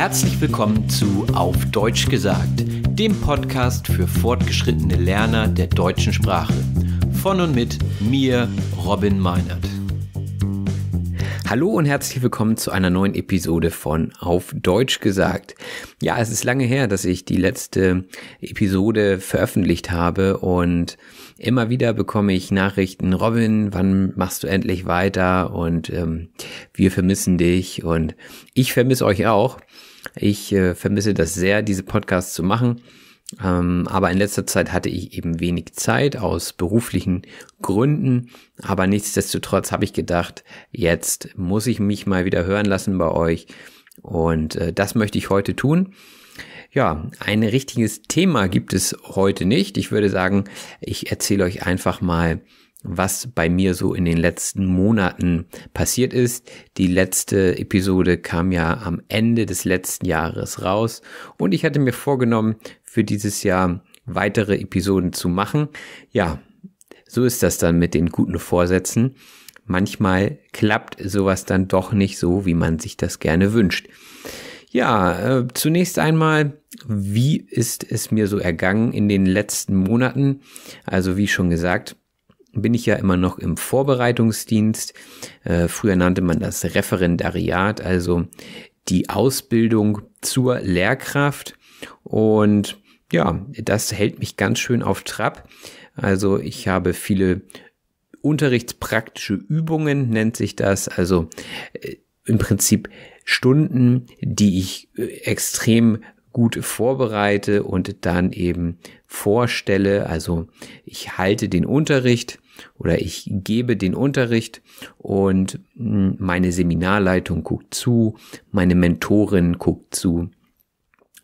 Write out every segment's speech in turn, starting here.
Herzlich willkommen zu Auf Deutsch gesagt, dem Podcast für fortgeschrittene Lerner der deutschen Sprache. Von und mit mir, Robin Meinert. Hallo und herzlich willkommen zu einer neuen Episode von Auf Deutsch gesagt. Ja, es ist lange her, dass ich die letzte Episode veröffentlicht habe und immer wieder bekomme ich Nachrichten, Robin, wann machst du endlich weiter und ähm, wir vermissen dich und ich vermisse euch auch. Ich äh, vermisse das sehr, diese Podcasts zu machen. Ähm, aber in letzter Zeit hatte ich eben wenig Zeit aus beruflichen Gründen. Aber nichtsdestotrotz habe ich gedacht, jetzt muss ich mich mal wieder hören lassen bei euch. Und äh, das möchte ich heute tun. Ja, ein richtiges Thema gibt es heute nicht. Ich würde sagen, ich erzähle euch einfach mal was bei mir so in den letzten Monaten passiert ist. Die letzte Episode kam ja am Ende des letzten Jahres raus und ich hatte mir vorgenommen, für dieses Jahr weitere Episoden zu machen. Ja, so ist das dann mit den guten Vorsätzen. Manchmal klappt sowas dann doch nicht so, wie man sich das gerne wünscht. Ja, äh, zunächst einmal, wie ist es mir so ergangen in den letzten Monaten? Also wie schon gesagt, bin ich ja immer noch im Vorbereitungsdienst. Äh, früher nannte man das Referendariat, also die Ausbildung zur Lehrkraft. Und ja, das hält mich ganz schön auf Trab. Also ich habe viele unterrichtspraktische Übungen, nennt sich das. Also äh, im Prinzip Stunden, die ich äh, extrem gut vorbereite und dann eben vorstelle. Also ich halte den Unterricht oder ich gebe den Unterricht und hm, meine Seminarleitung guckt zu, meine Mentorin guckt zu.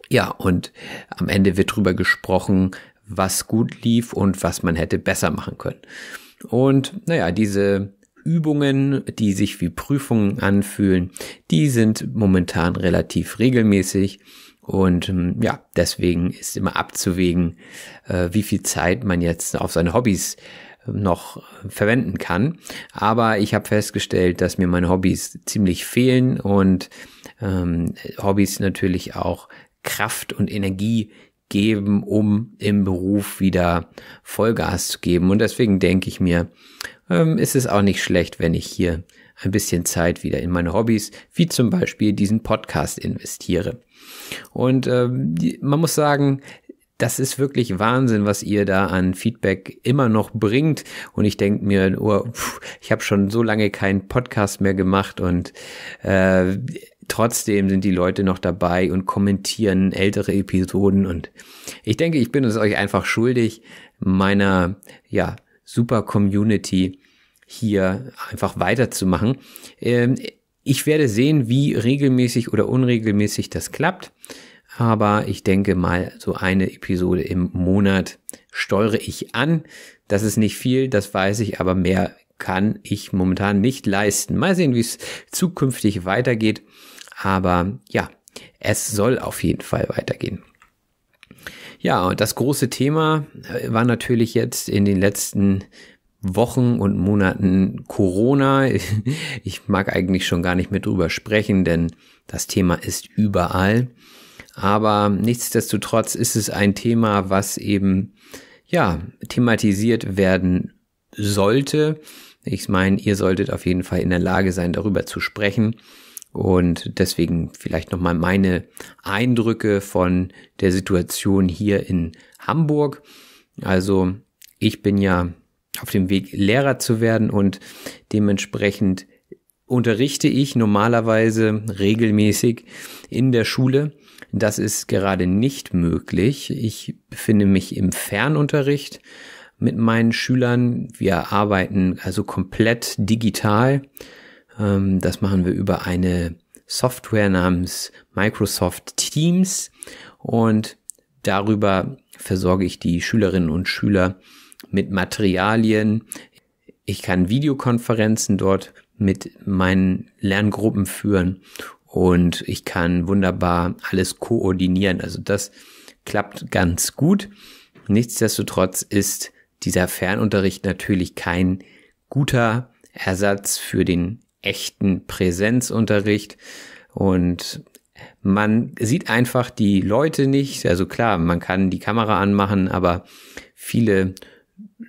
Ja, und am Ende wird drüber gesprochen, was gut lief und was man hätte besser machen können. Und naja, diese Übungen, die sich wie Prüfungen anfühlen, die sind momentan relativ regelmäßig und ähm, ja, deswegen ist immer abzuwägen, äh, wie viel Zeit man jetzt auf seine Hobbys äh, noch äh, verwenden kann. Aber ich habe festgestellt, dass mir meine Hobbys ziemlich fehlen und ähm, Hobbys natürlich auch Kraft und Energie geben, um im Beruf wieder Vollgas zu geben. Und deswegen denke ich mir, ähm, ist es auch nicht schlecht, wenn ich hier ein bisschen Zeit wieder in meine Hobbys, wie zum Beispiel diesen Podcast investiere. Und ähm, man muss sagen, das ist wirklich Wahnsinn, was ihr da an Feedback immer noch bringt. Und ich denke mir, oh, ich habe schon so lange keinen Podcast mehr gemacht und äh, trotzdem sind die Leute noch dabei und kommentieren ältere Episoden. Und ich denke, ich bin es euch einfach schuldig, meiner ja, super Community hier einfach weiterzumachen. Ähm, ich werde sehen, wie regelmäßig oder unregelmäßig das klappt. Aber ich denke mal, so eine Episode im Monat steuere ich an. Das ist nicht viel, das weiß ich, aber mehr kann ich momentan nicht leisten. Mal sehen, wie es zukünftig weitergeht. Aber ja, es soll auf jeden Fall weitergehen. Ja, und das große Thema äh, war natürlich jetzt in den letzten Wochen und Monaten Corona. Ich mag eigentlich schon gar nicht mehr drüber sprechen, denn das Thema ist überall. Aber nichtsdestotrotz ist es ein Thema, was eben, ja, thematisiert werden sollte. Ich meine, ihr solltet auf jeden Fall in der Lage sein, darüber zu sprechen. Und deswegen vielleicht nochmal meine Eindrücke von der Situation hier in Hamburg. Also ich bin ja auf dem Weg, Lehrer zu werden und dementsprechend unterrichte ich normalerweise regelmäßig in der Schule. Das ist gerade nicht möglich. Ich befinde mich im Fernunterricht mit meinen Schülern. Wir arbeiten also komplett digital. Ähm, das machen wir über eine Software namens Microsoft Teams und darüber versorge ich die Schülerinnen und Schüler mit Materialien. Ich kann Videokonferenzen dort mit meinen Lerngruppen führen und ich kann wunderbar alles koordinieren. Also das klappt ganz gut. Nichtsdestotrotz ist dieser Fernunterricht natürlich kein guter Ersatz für den echten Präsenzunterricht und man sieht einfach die Leute nicht. Also klar, man kann die Kamera anmachen, aber viele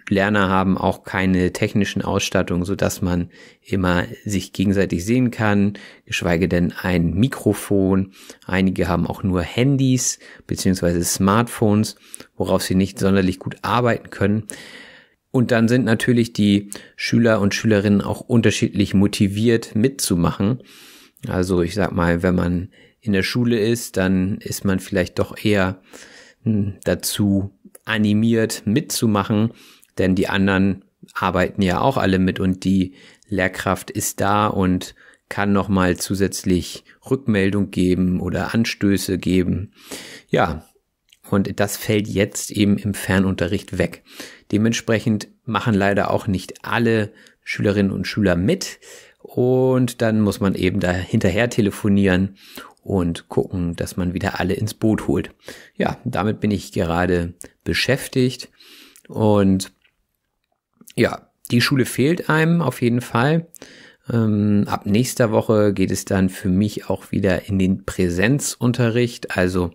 Lerner haben auch keine technischen Ausstattung, so dass man immer sich gegenseitig sehen kann, geschweige denn ein Mikrofon. Einige haben auch nur Handys beziehungsweise Smartphones, worauf sie nicht sonderlich gut arbeiten können. Und dann sind natürlich die Schüler und Schülerinnen auch unterschiedlich motiviert mitzumachen. Also ich sag mal, wenn man in der Schule ist, dann ist man vielleicht doch eher hm, dazu animiert mitzumachen, denn die anderen arbeiten ja auch alle mit und die Lehrkraft ist da und kann nochmal zusätzlich Rückmeldung geben oder Anstöße geben. Ja, und das fällt jetzt eben im Fernunterricht weg. Dementsprechend machen leider auch nicht alle Schülerinnen und Schüler mit. Und dann muss man eben da hinterher telefonieren und gucken, dass man wieder alle ins Boot holt. Ja, damit bin ich gerade beschäftigt. Und ja, die Schule fehlt einem auf jeden Fall. Ähm, ab nächster Woche geht es dann für mich auch wieder in den Präsenzunterricht, also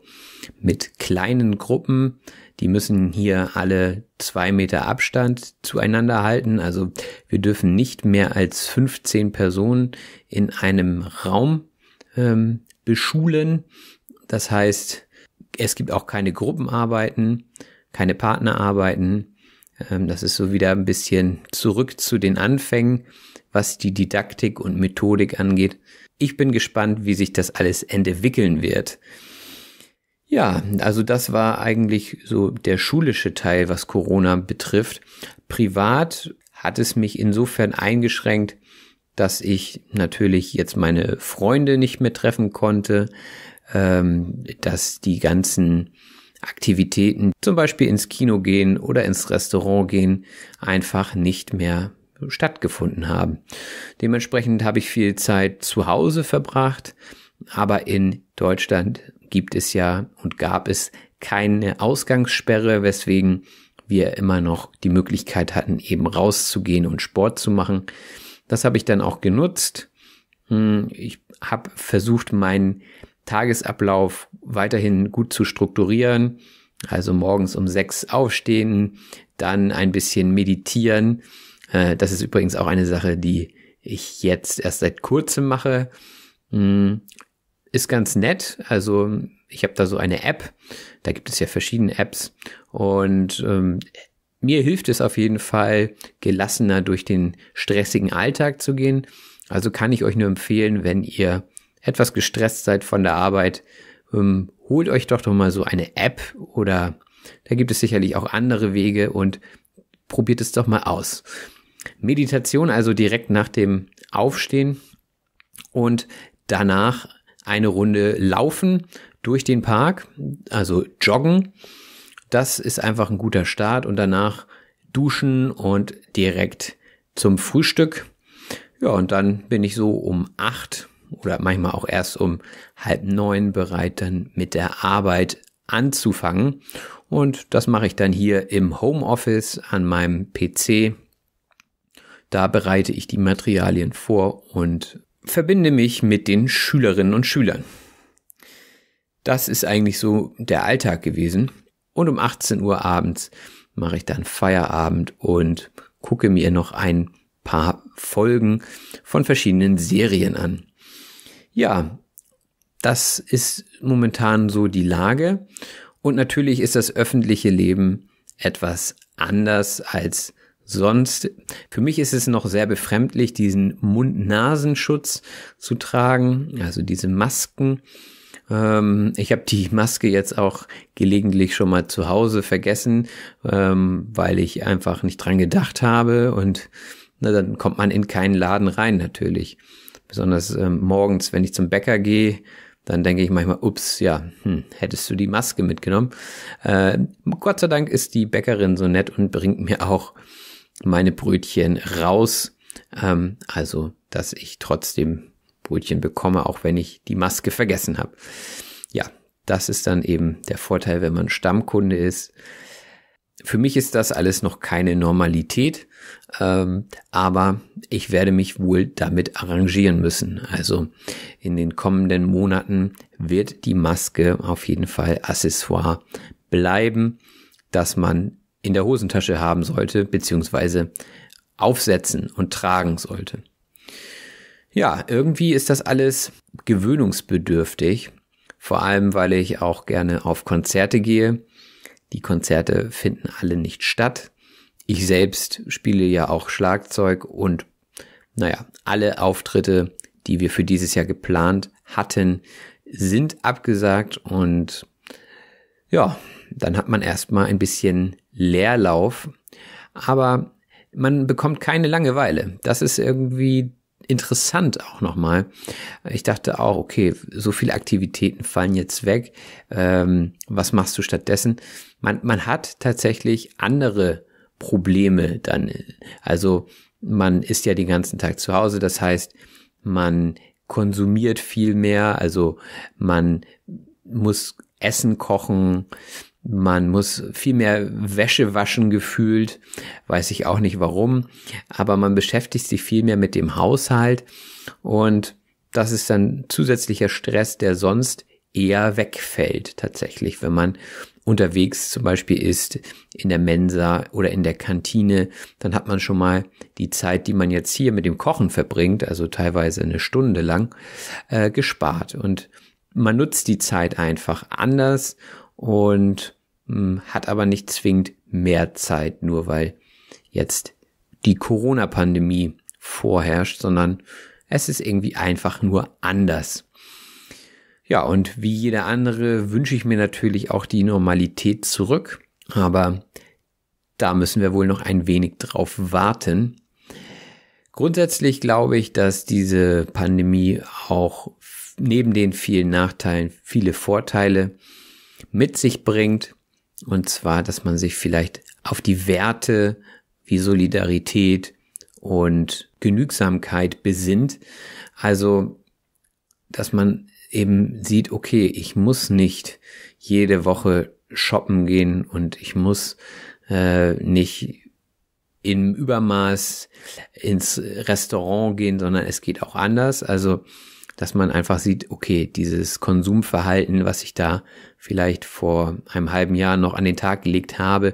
mit kleinen Gruppen. Die müssen hier alle zwei Meter Abstand zueinander halten. Also wir dürfen nicht mehr als 15 Personen in einem Raum ähm, beschulen. Das heißt, es gibt auch keine Gruppenarbeiten keine Partner arbeiten. Ähm, das ist so wieder ein bisschen zurück zu den Anfängen, was die Didaktik und Methodik angeht. Ich bin gespannt, wie sich das alles entwickeln wird. Ja, also das war eigentlich so der schulische Teil, was Corona betrifft. Privat hat es mich insofern eingeschränkt, dass ich natürlich jetzt meine Freunde nicht mehr treffen konnte, ähm, dass die ganzen Aktivitäten, zum Beispiel ins Kino gehen oder ins Restaurant gehen, einfach nicht mehr stattgefunden haben. Dementsprechend habe ich viel Zeit zu Hause verbracht, aber in Deutschland gibt es ja und gab es keine Ausgangssperre, weswegen wir immer noch die Möglichkeit hatten, eben rauszugehen und Sport zu machen. Das habe ich dann auch genutzt. Hm, ich habe versucht, meinen Tagesablauf weiterhin gut zu strukturieren. Also morgens um sechs aufstehen, dann ein bisschen meditieren. Äh, das ist übrigens auch eine Sache, die ich jetzt erst seit kurzem mache. Hm, ist ganz nett. Also ich habe da so eine App. Da gibt es ja verschiedene Apps. Und ähm, mir hilft es auf jeden Fall, gelassener durch den stressigen Alltag zu gehen. Also kann ich euch nur empfehlen, wenn ihr etwas gestresst seid von der Arbeit, ähm, holt euch doch doch mal so eine App oder da gibt es sicherlich auch andere Wege und probiert es doch mal aus. Meditation also direkt nach dem Aufstehen und danach eine Runde laufen durch den Park, also joggen. Das ist einfach ein guter Start und danach duschen und direkt zum Frühstück. Ja, und dann bin ich so um acht oder manchmal auch erst um halb neun bereit, dann mit der Arbeit anzufangen. Und das mache ich dann hier im Homeoffice an meinem PC. Da bereite ich die Materialien vor und verbinde mich mit den Schülerinnen und Schülern. Das ist eigentlich so der Alltag gewesen. Und um 18 Uhr abends mache ich dann Feierabend und gucke mir noch ein paar Folgen von verschiedenen Serien an. Ja, das ist momentan so die Lage. Und natürlich ist das öffentliche Leben etwas anders als sonst. Für mich ist es noch sehr befremdlich, diesen Mund-Nasenschutz zu tragen, also diese Masken. Ähm, ich habe die Maske jetzt auch gelegentlich schon mal zu Hause vergessen, ähm, weil ich einfach nicht dran gedacht habe und dann kommt man in keinen Laden rein natürlich. Besonders ähm, morgens, wenn ich zum Bäcker gehe, dann denke ich manchmal, ups, ja, hm, hättest du die Maske mitgenommen. Äh, Gott sei Dank ist die Bäckerin so nett und bringt mir auch meine Brötchen raus. Ähm, also, dass ich trotzdem Brötchen bekomme, auch wenn ich die Maske vergessen habe. Ja, das ist dann eben der Vorteil, wenn man Stammkunde ist. Für mich ist das alles noch keine Normalität, ähm, aber ich werde mich wohl damit arrangieren müssen. Also in den kommenden Monaten wird die Maske auf jeden Fall Accessoire bleiben, dass man in der Hosentasche haben sollte, beziehungsweise aufsetzen und tragen sollte. Ja, irgendwie ist das alles gewöhnungsbedürftig, vor allem weil ich auch gerne auf Konzerte gehe die Konzerte finden alle nicht statt. Ich selbst spiele ja auch Schlagzeug und naja, alle Auftritte, die wir für dieses Jahr geplant hatten, sind abgesagt und ja, dann hat man erstmal ein bisschen Leerlauf, aber man bekommt keine Langeweile. Das ist irgendwie interessant auch nochmal. Ich dachte auch, okay, so viele Aktivitäten fallen jetzt weg. Ähm, was machst du stattdessen? Man, man hat tatsächlich andere Probleme dann. Also man ist ja den ganzen Tag zu Hause. Das heißt, man konsumiert viel mehr. Also man muss Essen kochen, man muss viel mehr Wäsche waschen gefühlt, weiß ich auch nicht warum, aber man beschäftigt sich viel mehr mit dem Haushalt und das ist dann zusätzlicher Stress, der sonst eher wegfällt tatsächlich, wenn man unterwegs zum Beispiel ist, in der Mensa oder in der Kantine, dann hat man schon mal die Zeit, die man jetzt hier mit dem Kochen verbringt, also teilweise eine Stunde lang, äh, gespart. Und man nutzt die Zeit einfach anders und mh, hm, hat aber nicht zwingend mehr Zeit, nur weil jetzt die Corona-Pandemie vorherrscht, sondern es ist irgendwie einfach nur anders. Ja, und wie jeder andere wünsche ich mir natürlich auch die Normalität zurück, aber da müssen wir wohl noch ein wenig drauf warten. Grundsätzlich glaube ich, dass diese Pandemie auch neben den vielen Nachteilen viele Vorteile äh, mit sich bringt. Und zwar, dass man sich vielleicht auf die Werte wie Solidarität und Genügsamkeit besinnt. Also, dass man eben sieht, okay, ich muss nicht jede Woche shoppen gehen und ich muss äh, nicht im Übermaß ins Restaurant gehen, sondern es geht auch anders. Also dass man einfach sieht, okay, dieses Konsumverhalten, was ich da vielleicht vor einem halben Jahr noch an den Tag gelegt habe,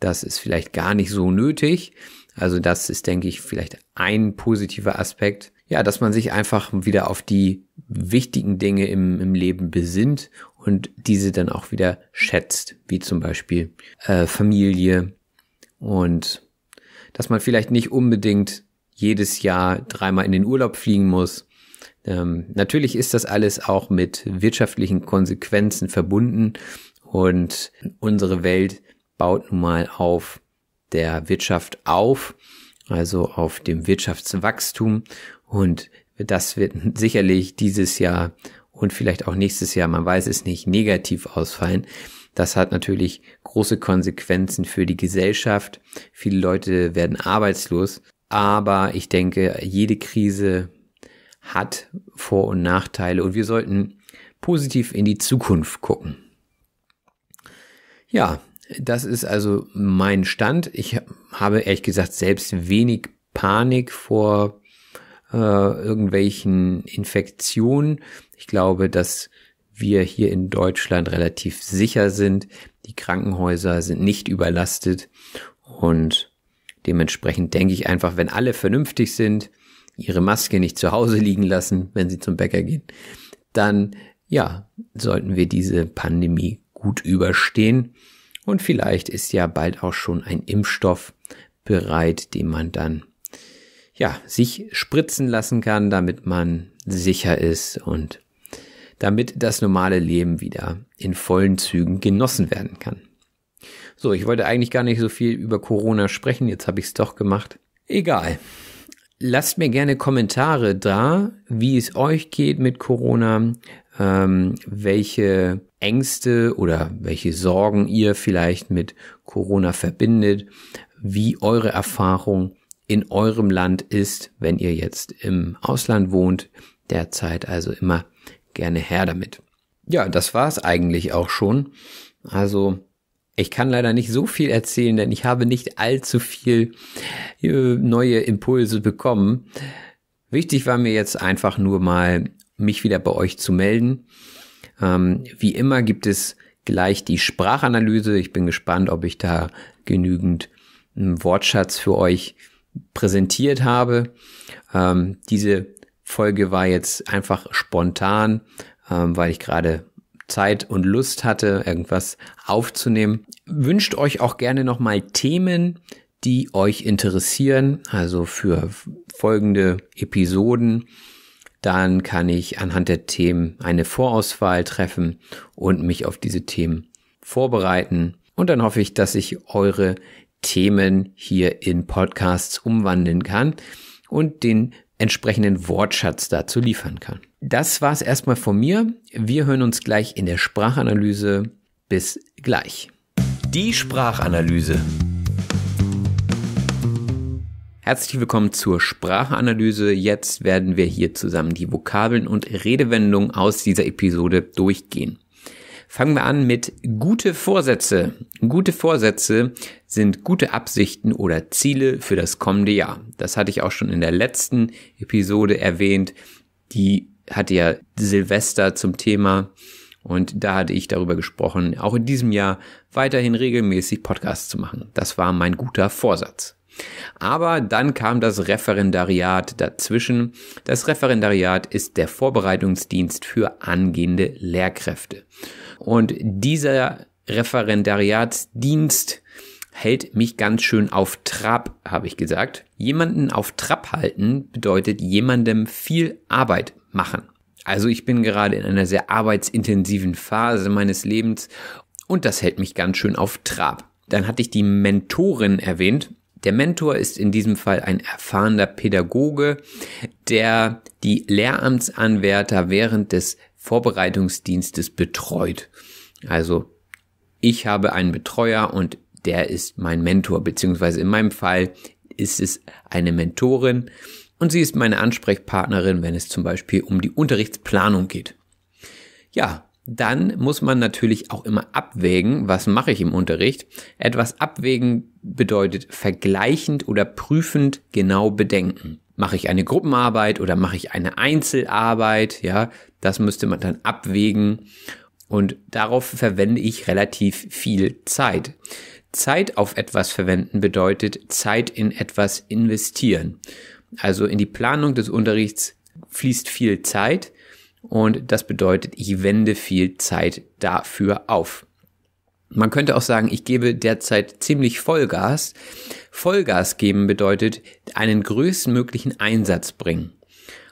das ist vielleicht gar nicht so nötig. Also das ist, denke ich, vielleicht ein positiver Aspekt. Ja, dass man sich einfach wieder auf die wichtigen Dinge im, im Leben besinnt und diese dann auch wieder schätzt, wie zum Beispiel äh, Familie und dass man vielleicht nicht unbedingt jedes Jahr dreimal in den Urlaub fliegen muss, ähm, natürlich ist das alles auch mit wirtschaftlichen Konsequenzen verbunden und unsere Welt baut nun mal auf der Wirtschaft auf, also auf dem Wirtschaftswachstum und das wird sicherlich dieses Jahr und vielleicht auch nächstes Jahr, man weiß es nicht, negativ ausfallen. Das hat natürlich große Konsequenzen für die Gesellschaft. Viele Leute werden arbeitslos. Aber ich denke, jede Krise hat Vor- und Nachteile und wir sollten positiv in die Zukunft gucken. Ja, das ist also mein Stand. Ich habe ehrlich gesagt selbst wenig Panik vor äh, irgendwelchen Infektionen. Ich glaube, dass wir hier in Deutschland relativ sicher sind. Die Krankenhäuser sind nicht überlastet und dementsprechend denke ich einfach, wenn alle vernünftig sind, ihre Maske nicht zu Hause liegen lassen, wenn sie zum Bäcker gehen, dann ja, sollten wir diese Pandemie gut überstehen. Und vielleicht ist ja bald auch schon ein Impfstoff bereit, den man dann ja, sich spritzen lassen kann, damit man sicher ist und damit das normale Leben wieder in vollen Zügen genossen werden kann. So, ich wollte eigentlich gar nicht so viel über Corona sprechen, jetzt habe ich es doch gemacht. Egal. Lasst mir gerne Kommentare da, wie es euch geht mit Corona, ähm, welche Ängste oder welche Sorgen ihr vielleicht mit Corona verbindet, wie eure Erfahrung in eurem Land ist, wenn ihr jetzt im Ausland wohnt, derzeit also immer gerne her damit. Ja, das war's eigentlich auch schon. Also ich kann leider nicht so viel erzählen, denn ich habe nicht allzu viel äh, neue Impulse bekommen. Wichtig war mir jetzt einfach nur mal, mich wieder bei euch zu melden. Ähm, wie immer gibt es gleich die Sprachanalyse. Ich bin gespannt, ob ich da genügend hm, Wortschatz für euch präsentiert habe. Ähm, diese Folge war jetzt einfach spontan, ähm, weil ich gerade Zeit und Lust hatte, irgendwas aufzunehmen. Wünscht euch auch gerne nochmal Themen, die euch interessieren, also für folgende Episoden. Dann kann ich anhand der Themen eine Vorauswahl treffen und mich auf diese Themen vorbereiten. Und dann hoffe ich, dass ich eure Themen hier in Podcasts umwandeln kann und den entsprechenden Wortschatz dazu liefern kann. Das war's erstmal von mir. Wir hören uns gleich in der Sprachanalyse. Bis gleich. Die Sprachanalyse. Herzlich willkommen zur Sprachanalyse. Jetzt werden wir hier zusammen die Vokabeln und Redewendungen aus dieser Episode durchgehen. Fangen wir an mit gute Vorsätze. Gute Vorsätze sind gute Absichten oder Ziele für das kommende Jahr. Das hatte ich auch schon in der letzten Episode erwähnt. Die hatte ja Silvester zum Thema und da hatte ich darüber gesprochen, auch in diesem Jahr weiterhin regelmäßig Podcasts zu machen. Das war mein guter Vorsatz. Aber dann kam das Referendariat dazwischen. Das Referendariat ist der Vorbereitungsdienst für angehende Lehrkräfte. Und dieser Referendariatsdienst hält mich ganz schön auf Trab, habe ich gesagt. Jemanden auf Trab halten bedeutet jemandem viel Arbeit machen. Also ich bin gerade in einer sehr arbeitsintensiven Phase meines Lebens und das hält mich ganz schön auf Trab. Dann hatte ich die Mentorin erwähnt. Der Mentor ist in diesem Fall ein erfahrener Pädagoge, der die Lehramtsanwärter während des Vorbereitungsdienstes betreut. Also ich habe einen Betreuer und der ist mein Mentor, beziehungsweise in meinem Fall ist es eine Mentorin, und sie ist meine Ansprechpartnerin, wenn es zum Beispiel um die Unterrichtsplanung geht. Ja, dann muss man natürlich auch immer abwägen, was mache ich im Unterricht. Etwas abwägen bedeutet vergleichend oder prüfend genau bedenken. Mache ich eine Gruppenarbeit oder mache ich eine Einzelarbeit? Ja, das müsste man dann abwägen. Und darauf verwende ich relativ viel Zeit. Zeit auf etwas verwenden bedeutet Zeit in etwas investieren. Also in die Planung des Unterrichts fließt viel Zeit und das bedeutet, ich wende viel Zeit dafür auf. Man könnte auch sagen, ich gebe derzeit ziemlich Vollgas. Vollgas geben bedeutet einen größtmöglichen Einsatz bringen.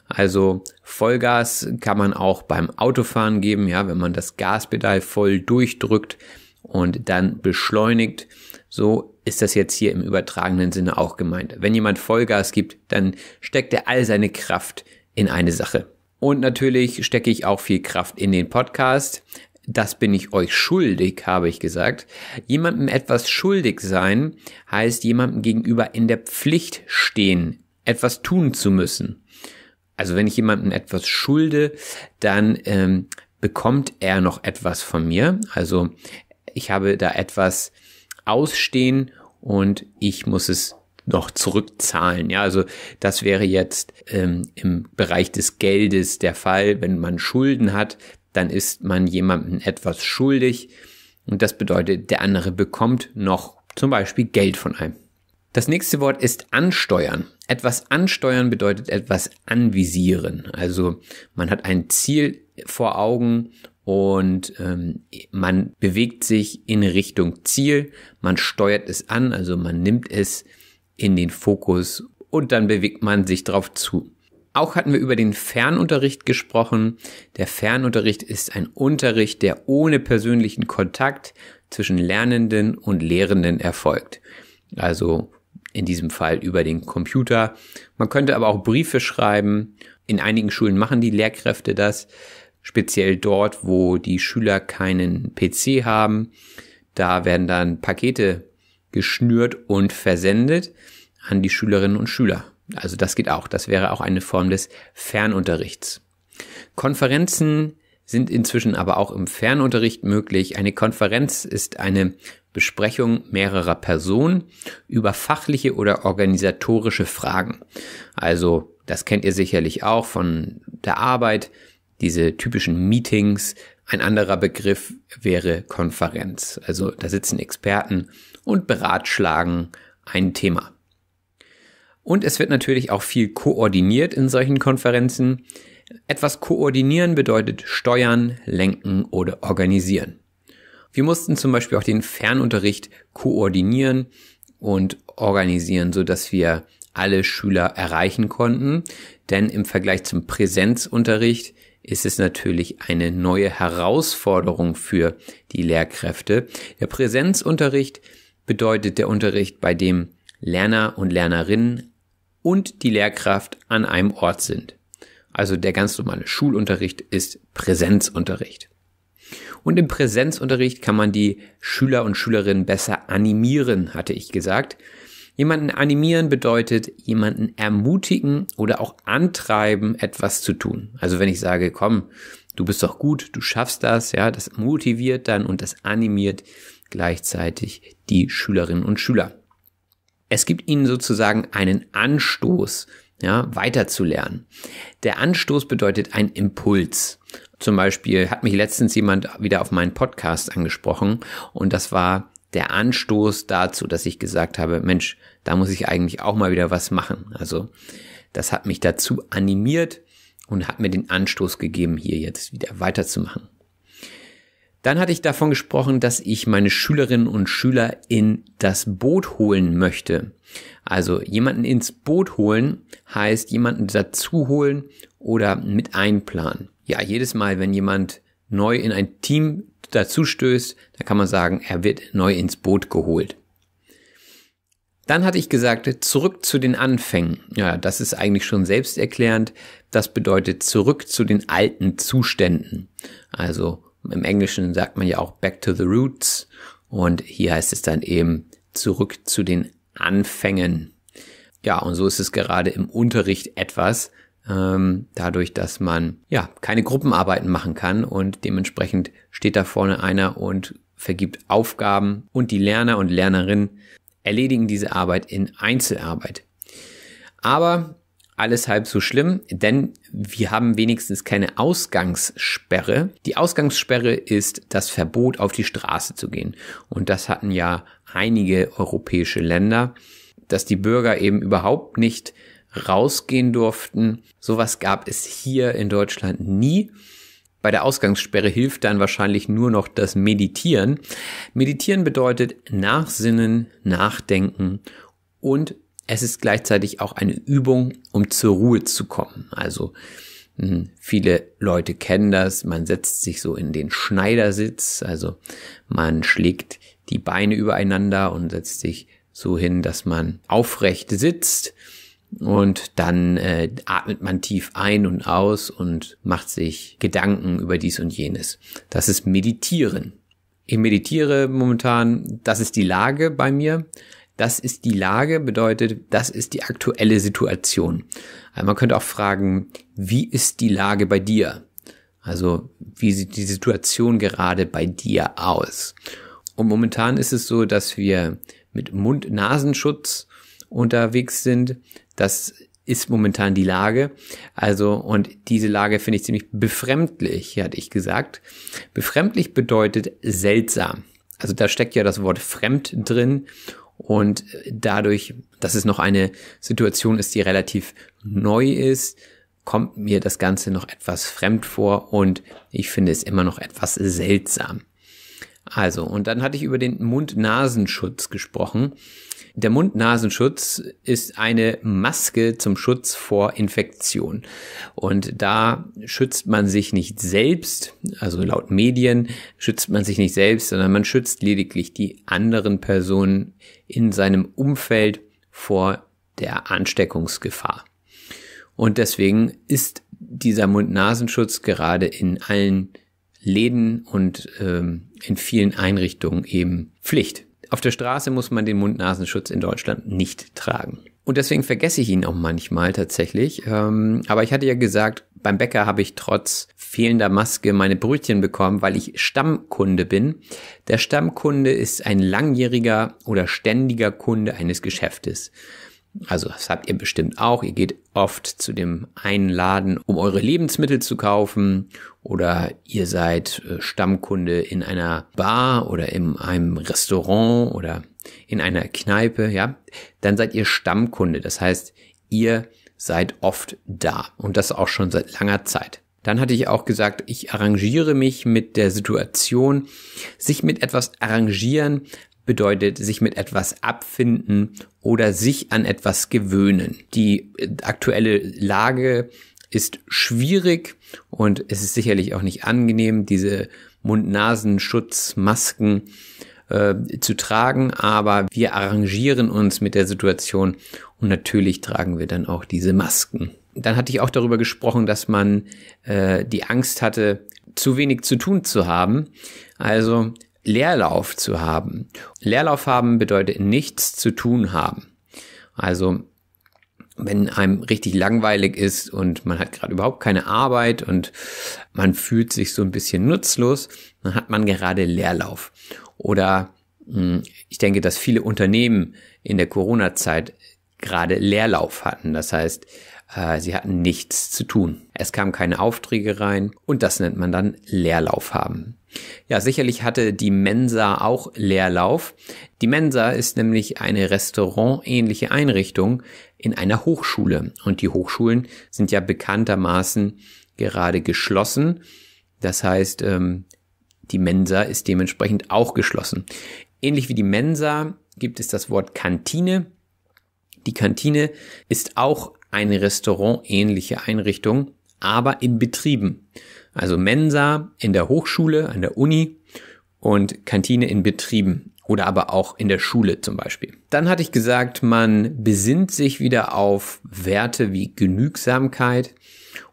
Also Vollgas kann man auch beim Autofahren geben, ja, wenn man das Gaspedal voll durchdrückt und dann beschleunigt, so ist das jetzt hier im übertragenen Sinne auch gemeint. Wenn jemand Vollgas gibt, dann steckt er all seine Kraft in eine Sache. Und natürlich stecke ich auch viel Kraft in den Podcast. Das bin ich euch schuldig, habe ich gesagt. Jemandem etwas schuldig sein heißt jemandem gegenüber in der Pflicht stehen, etwas tun zu müssen. Also wenn ich jemandem etwas schulde, dann ähm, bekommt er noch etwas von mir. Also ich habe da etwas ausstehen und ich muss es noch zurückzahlen. Ja, also das wäre jetzt ähm, im Bereich des Geldes der Fall. Wenn man Schulden hat, dann ist man jemandem etwas schuldig und das bedeutet, der andere bekommt noch zum Beispiel Geld von einem. Das nächste Wort ist ansteuern. Etwas ansteuern bedeutet etwas anvisieren. Also man hat ein Ziel vor Augen und ähm, man bewegt sich in Richtung Ziel, man steuert es an, also man nimmt es in den Fokus und dann bewegt man sich drauf zu. Auch hatten wir über den Fernunterricht gesprochen. Der Fernunterricht ist ein Unterricht, der ohne persönlichen Kontakt zwischen Lernenden und Lehrenden erfolgt. Also in diesem Fall über den Computer. Man könnte aber auch Briefe schreiben. In einigen Schulen machen die Lehrkräfte das speziell dort, wo die Schüler keinen PC haben. Da werden dann Pakete geschnürt und versendet an die Schülerinnen und Schüler. Also das geht auch. Das wäre auch eine Form des Fernunterrichts. Konferenzen sind inzwischen aber auch im Fernunterricht möglich. Eine Konferenz ist eine Besprechung mehrerer Personen über fachliche oder organisatorische Fragen. Also das kennt ihr sicherlich auch von der Arbeit diese typischen Meetings. Ein anderer Begriff wäre Konferenz. Also da sitzen Experten und beratschlagen ein Thema. Und es wird natürlich auch viel koordiniert in solchen Konferenzen. Etwas koordinieren bedeutet steuern, lenken oder organisieren. Wir mussten zum Beispiel auch den Fernunterricht koordinieren und organisieren, so dass wir alle Schüler erreichen konnten. Denn im Vergleich zum Präsenzunterricht ist es natürlich eine neue Herausforderung für die Lehrkräfte. Der Präsenzunterricht bedeutet der Unterricht, bei dem Lerner und Lernerinnen und die Lehrkraft an einem Ort sind. Also der ganz normale Schulunterricht ist Präsenzunterricht. Und im Präsenzunterricht kann man die Schüler und Schülerinnen besser animieren, hatte ich gesagt. Jemanden animieren bedeutet jemanden ermutigen oder auch antreiben, etwas zu tun. Also wenn ich sage, komm, du bist doch gut, du schaffst das, ja, das motiviert dann und das animiert gleichzeitig die Schülerinnen und Schüler. Es gibt ihnen sozusagen einen Anstoß, ja, weiterzulernen. Der Anstoß bedeutet ein Impuls. Zum Beispiel hat mich letztens jemand wieder auf meinen Podcast angesprochen und das war der Anstoß dazu, dass ich gesagt habe, Mensch, da muss ich eigentlich auch mal wieder was machen. Also das hat mich dazu animiert und hat mir den Anstoß gegeben, hier jetzt wieder weiterzumachen. Dann hatte ich davon gesprochen, dass ich meine Schülerinnen und Schüler in das Boot holen möchte. Also jemanden ins Boot holen heißt jemanden dazu holen oder mit einplanen. Ja, jedes Mal, wenn jemand neu in ein Team dazu stößt, da kann man sagen, er wird neu ins Boot geholt. Dann hatte ich gesagt, zurück zu den Anfängen. Ja, das ist eigentlich schon selbsterklärend. Das bedeutet zurück zu den alten Zuständen. Also im Englischen sagt man ja auch back to the roots. Und hier heißt es dann eben zurück zu den Anfängen. Ja, und so ist es gerade im Unterricht etwas, ähm, dadurch, dass man ja keine Gruppenarbeiten machen kann und dementsprechend steht da vorne einer und vergibt Aufgaben und die Lerner und Lernerinnen erledigen diese Arbeit in Einzelarbeit. Aber alles halb so schlimm, denn wir haben wenigstens keine Ausgangssperre. Die Ausgangssperre ist das Verbot, auf die Straße zu gehen. Und das hatten ja einige europäische Länder, dass die Bürger eben überhaupt nicht rausgehen durften. Sowas gab es hier in Deutschland nie. Bei der Ausgangssperre hilft dann wahrscheinlich nur noch das Meditieren. Meditieren bedeutet nachsinnen, nachdenken und es ist gleichzeitig auch eine Übung, um zur Ruhe zu kommen. Also hm, Viele Leute kennen das. Man setzt sich so in den Schneidersitz, also man schlägt die Beine übereinander und setzt sich so hin, dass man aufrecht sitzt. Und dann äh, atmet man tief ein und aus und macht sich Gedanken über dies und jenes. Das ist Meditieren. Ich meditiere momentan, das ist die Lage bei mir. Das ist die Lage, bedeutet, das ist die aktuelle Situation. Also man könnte auch fragen, wie ist die Lage bei dir? Also wie sieht die Situation gerade bei dir aus? Und momentan ist es so, dass wir mit Mund-Nasenschutz unterwegs sind. Das ist momentan die Lage. Also, und diese Lage finde ich ziemlich befremdlich, hatte ich gesagt. Befremdlich bedeutet seltsam. Also da steckt ja das Wort fremd drin und dadurch, dass es noch eine Situation ist, die relativ neu ist, kommt mir das Ganze noch etwas fremd vor und ich finde es immer noch etwas seltsam. Also, und dann hatte ich über den Mund-Nasenschutz gesprochen. Der Mund-Nasenschutz ist eine Maske zum Schutz vor Infektion. Und da schützt man sich nicht selbst, also laut Medien schützt man sich nicht selbst, sondern man schützt lediglich die anderen Personen in seinem Umfeld vor der Ansteckungsgefahr. Und deswegen ist dieser Mund-Nasenschutz gerade in allen Läden und ähm, in vielen Einrichtungen eben Pflicht. Auf der Straße muss man den Mund-Nasenschutz in Deutschland nicht tragen. Und deswegen vergesse ich ihn auch manchmal tatsächlich. Ähm, aber ich hatte ja gesagt, beim Bäcker habe ich trotz fehlender Maske meine Brötchen bekommen, weil ich Stammkunde bin. Der Stammkunde ist ein langjähriger oder ständiger Kunde eines Geschäftes. Also das habt ihr bestimmt auch. Ihr geht oft zu dem einen Laden, um eure Lebensmittel zu kaufen oder ihr seid äh, Stammkunde in einer Bar oder in einem Restaurant oder in einer Kneipe, ja? Dann seid ihr Stammkunde. Das heißt, ihr seid oft da und das auch schon seit langer Zeit. Dann hatte ich auch gesagt, ich arrangiere mich mit der Situation. Sich mit etwas arrangieren bedeutet sich mit etwas abfinden oder sich an etwas gewöhnen. Die äh, aktuelle Lage ist schwierig und es ist sicherlich auch nicht angenehm, diese Mund-Nasen-Schutzmasken äh, zu tragen, aber wir arrangieren uns mit der Situation und natürlich tragen wir dann auch diese Masken. Dann hatte ich auch darüber gesprochen, dass man äh, die Angst hatte, zu wenig zu tun zu haben. Also Leerlauf zu haben. Leerlauf haben bedeutet nichts zu tun haben. Also wenn einem richtig langweilig ist und man hat gerade überhaupt keine Arbeit und man fühlt sich so ein bisschen nutzlos, dann hat man gerade Leerlauf. Oder hm, ich denke, dass viele Unternehmen in der Corona-Zeit gerade Leerlauf hatten. Das heißt, äh, sie hatten nichts zu tun. Es kamen keine Aufträge rein und das nennt man dann Leerlauf haben. Ja, sicherlich hatte die Mensa auch Leerlauf. Die Mensa ist nämlich eine restaurantähnliche Einrichtung in einer Hochschule und die Hochschulen sind ja bekanntermaßen gerade geschlossen. Das heißt, ähm, die Mensa ist dementsprechend auch geschlossen. Ähnlich wie die Mensa gibt es das Wort Kantine die Kantine ist auch eine restaurantähnliche Einrichtung, aber in Betrieben. Also Mensa in der Hochschule, an der Uni und Kantine in Betrieben oder aber auch in der Schule zum Beispiel. Dann hatte ich gesagt, man besinnt sich wieder auf Werte wie Genügsamkeit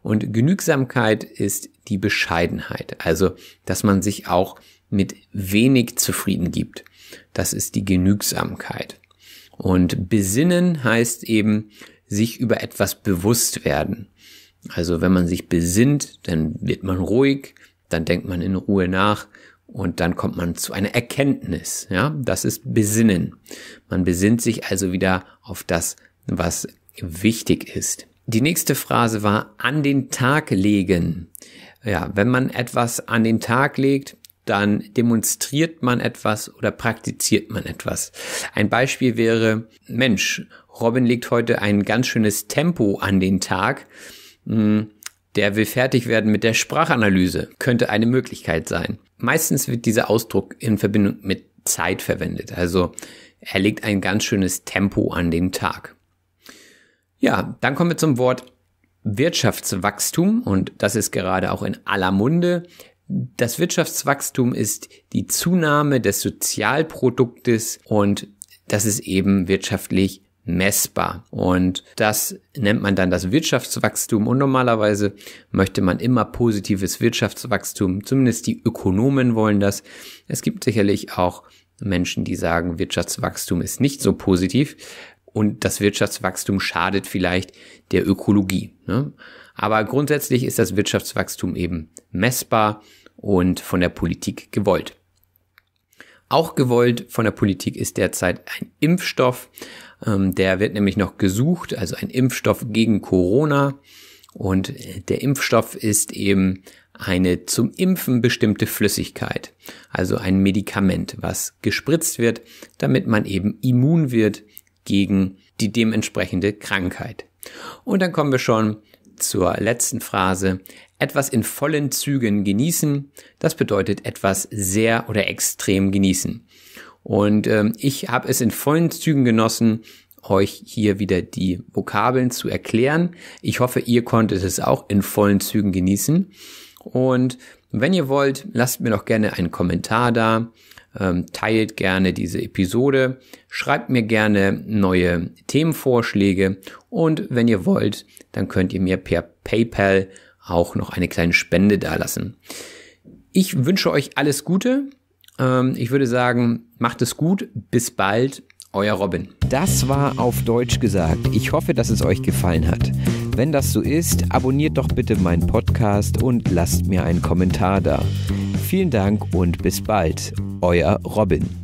und Genügsamkeit ist die Bescheidenheit, also dass man sich auch mit wenig zufrieden gibt. Das ist die Genügsamkeit. Und besinnen heißt eben, sich über etwas bewusst werden. Also wenn man sich besinnt, dann wird man ruhig, dann denkt man in Ruhe nach und dann kommt man zu einer Erkenntnis. Ja, das ist Besinnen. Man besinnt sich also wieder auf das, was wichtig ist. Die nächste Phrase war an den Tag legen. Ja, wenn man etwas an den Tag legt, dann demonstriert man etwas oder praktiziert man etwas. Ein Beispiel wäre, Mensch, Robin legt heute ein ganz schönes Tempo an den Tag. Hm, der will fertig werden mit der Sprachanalyse. Könnte eine Möglichkeit sein. Meistens wird dieser Ausdruck in Verbindung mit Zeit verwendet. Also er legt ein ganz schönes Tempo an den Tag. Ja, dann kommen wir zum Wort Wirtschaftswachstum und das ist gerade auch in aller Munde. Das Wirtschaftswachstum ist die Zunahme des Sozialproduktes und das ist eben wirtschaftlich messbar. Und das nennt man dann das Wirtschaftswachstum. Und normalerweise möchte man immer positives Wirtschaftswachstum. Zumindest die Ökonomen wollen das. Es gibt sicherlich auch Menschen, die sagen, Wirtschaftswachstum ist nicht so positiv. Und das Wirtschaftswachstum schadet vielleicht der Ökologie. Ne? Aber grundsätzlich ist das Wirtschaftswachstum eben messbar und von der Politik gewollt. Auch gewollt von der Politik ist derzeit ein Impfstoff. Ähm, der wird nämlich noch gesucht, also ein Impfstoff gegen Corona. Und äh, der Impfstoff ist eben eine zum Impfen bestimmte Flüssigkeit, also ein Medikament, was gespritzt wird, damit man eben immun wird gegen die dementsprechende Krankheit. Und dann kommen wir schon zur letzten Phrase. Etwas in vollen Zügen genießen, das bedeutet etwas sehr oder extrem genießen. Und ähm, ich habe es in vollen Zügen genossen, euch hier wieder die Vokabeln zu erklären. Ich hoffe, ihr konntet es auch in vollen Zügen genießen. Und wenn ihr wollt, lasst mir doch gerne einen Kommentar da, ähm, teilt gerne diese Episode, schreibt mir gerne neue Themenvorschläge und wenn ihr wollt, dann könnt ihr mir per PayPal auch noch eine kleine Spende dalassen. Ich wünsche euch alles Gute. Ähm, ich würde sagen, macht es gut. Bis bald. Euer Robin. Das war auf Deutsch gesagt. Ich hoffe, dass es euch gefallen hat. Wenn das so ist, abonniert doch bitte meinen Podcast und lasst mir einen Kommentar da. Vielen Dank und bis bald. Euer Robin.